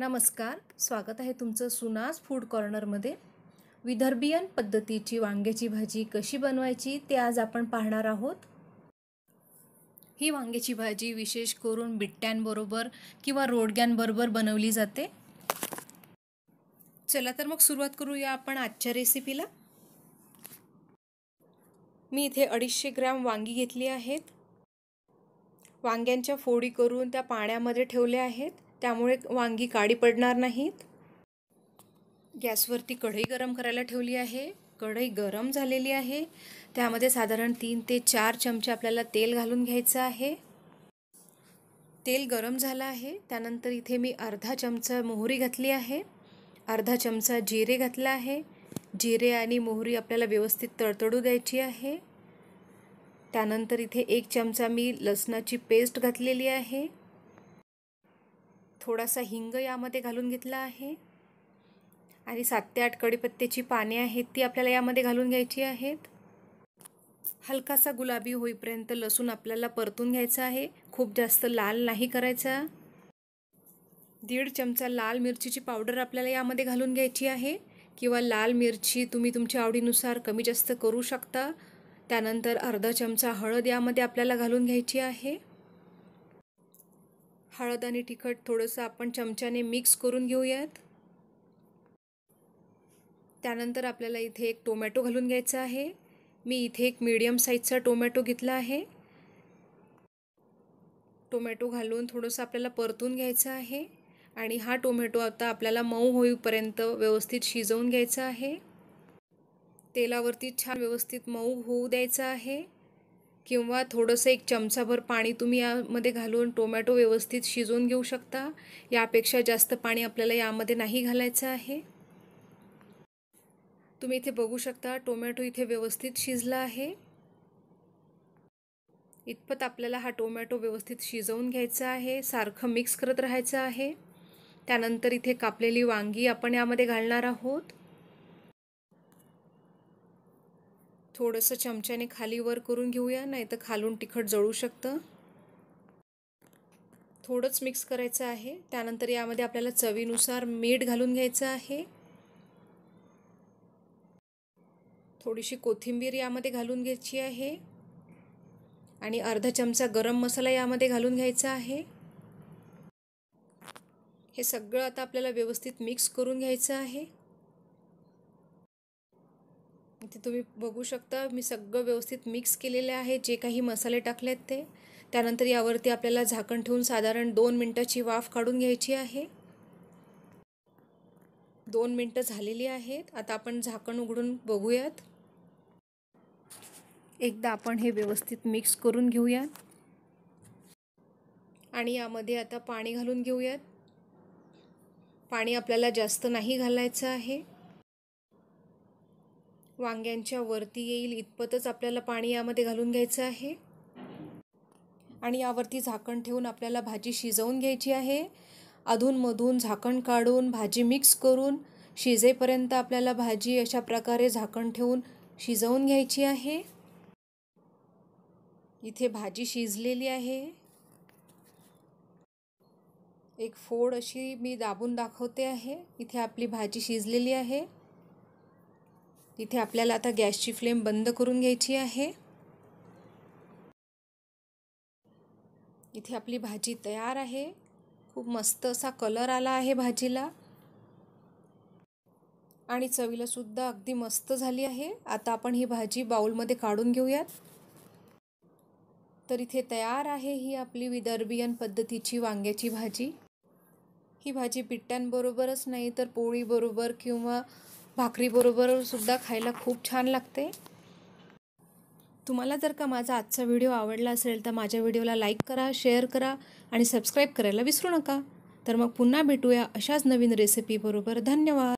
नमस्कार स्वागत आहे तुमचं सुनास फूड कॉर्नरमध्ये विदर्भियन पद्धतीची वांग्याची भाजी कशी बनवायची ते आज आपण पाहणार आहोत ही वांग्याची भाजी विशेष करून बिट्ट्यांबरोबर किंवा रोडग्यांबरोबर बनवली जाते चला तर मग सुरुवात करूया आपण आजच्या रेसिपीला मी इथे अडीचशे ग्रॅम वांगी घेतली आहेत वांग्यांच्या फोडी करून त्या पाण्यामध्ये ठेवल्या आहेत त्यामुळे वांगी काळी पडणार नाहीत गॅसवरती कढई गरम करायला ठेवली आहे कढई गरम झालेली आहे त्यामध्ये साधारण तीन ते चार चमचे आपल्याला तेल घालून घ्यायचं आहे तेल गरम झालं आहे त्यानंतर इथे मी अर्धा चमचा मोहरी घातली आहे अर्धा चमचा जिरे घातला आहे जिरे आणि मोहरी आपल्याला व्यवस्थित तडतडू द्यायची आहे त्यानंतर इथे एक चमचा मी लसणाची पेस्ट घातलेली आहे थोडासा हिंग यामध्ये घालून घेतला आहे आणि सात ते आठ कडीपत्त्याची पाने आहेत ती आपल्याला यामध्ये घालून घ्यायची आहेत हलकासा गुलाबी होईपर्यंत लसूण आपल्याला परतून घ्यायचा आहे खूप जास्त लाल नाही करायचा दीड चमचा लाल मिरचीची पावडर आपल्याला यामध्ये घालून घ्यायची आहे किंवा लाल मिरची तुम्ही तुमच्या आवडीनुसार कमी जास्त करू शकता त्यानंतर अर्धा चमचा हळद यामध्ये आपल्याला घालून घ्यायची आहे हळद आणि तिखट थोडंसं आपण चमच्याने मिक्स करून घेऊयात त्यानंतर आपल्याला इथे एक टोमॅटो घालून घ्यायचा आहे मी इथे एक मीडियम साईजचा टोमॅटो घेतला आहे टोमॅटो घालून थोडंसं आपल्याला परतून घ्यायचं आहे आणि हा टोमॅटो आता आपल्याला मऊ होईपर्यंत व्यवस्थित शिजवून घ्यायचा आहे तेलावरती छान व्यवस्थित मऊ होऊ द्यायचं आहे किंवा थोडंसं एक चमचाभर पाणी तुम्ही यामध्ये घालून टोमॅटो व्यवस्थित शिजवून घेऊ शकता यापेक्षा जास्त पाणी आपल्याला यामध्ये नाही घालायचं आहे तुम्ही इथे बघू शकता टोमॅटो इथे व्यवस्थित शिजला आहे इतपत आपल्याला हा टोमॅटो व्यवस्थित शिजवून घ्यायचा आहे सारखं मिक्स करत राहायचं आहे त्यानंतर इथे कापलेली वांगी आपण यामध्ये घालणार आहोत थोडंसं चमच्याने खाली वर करून घेऊया नाही तर खालून तिखट जळू शकतं थोडंच मिक्स करायचं आहे त्यानंतर यामध्ये आपल्याला चवीनुसार मीठ घालून घ्यायचं आहे थोडीशी कोथिंबीर यामध्ये घालून घ्यायची आहे आणि अर्धा चमचा गरम मसाला यामध्ये घालून घ्यायचा आहे हे सगळं आता आपल्याला व्यवस्थित मिक्स करून घ्यायचं आहे इथे तुम्ही बघू शकता मी सगळं व्यवस्थित मिक्स केलेले आहे जे काही मसाले टाकले आहेत ते त्यानंतर यावरती आपल्याला झाकण ठेवून साधारण दोन मिनटाची वाफ काढून घ्यायची आहे दोन मिनटं झालेली आहेत आता आपण झाकण उघडून बघूयात एकदा आपण हे व्यवस्थित मिक्स करून घेऊयात आणि यामध्ये आता पाणी घालून घेऊयात पाणी आपल्याला जास्त नाही घालायचं आहे वांग्यांच्या वरती येईल इतपतच आपल्याला पाणी यामध्ये घालून घ्यायचं आहे आणि यावरती झाकण ठेवून आपल्याला भाजी शिजवून घ्यायची आहे अधूनमधून झाकण काढून भाजी मिक्स करून शिजेपर्यंत आपल्याला भाजी अशा प्रकारे झाकण ठेवून शिजवून घ्यायची आहे इथे भाजी शिजलेली आहे एक फोड अशी मी दाबून दाखवते आहे इथे आपली भाजी शिजलेली आहे इथे आपल्याला आता गॅसची फ्लेम बंद करून घ्यायची आहे इथे आपली भाजी तयार आहे खूप मस्त असा कलर आला आहे भाजीला आणि चवीला सुद्धा अगदी मस्त झाली आहे आता आपण ही भाजी बाऊलमध्ये काढून घेऊयात तर इथे तयार आहे ही आपली विदर्भियन पद्धतीची वांग्याची भाजी ही भाजी पिट्ट्यांबरोबरच नाही तर पोळीबरोबर किंवा भाकरीबरोबर सुद्धा खायला खूप छान लागते तुम्हाला जर का माझा आजचा व्हिडिओ आवडला असेल तर माझ्या व्हिडिओला लाईक करा शेअर करा आणि सबस्क्राईब करायला विसरू नका तर मग पुन्हा भेटूया अशाच नवीन रेसिपीबरोबर धन्यवाद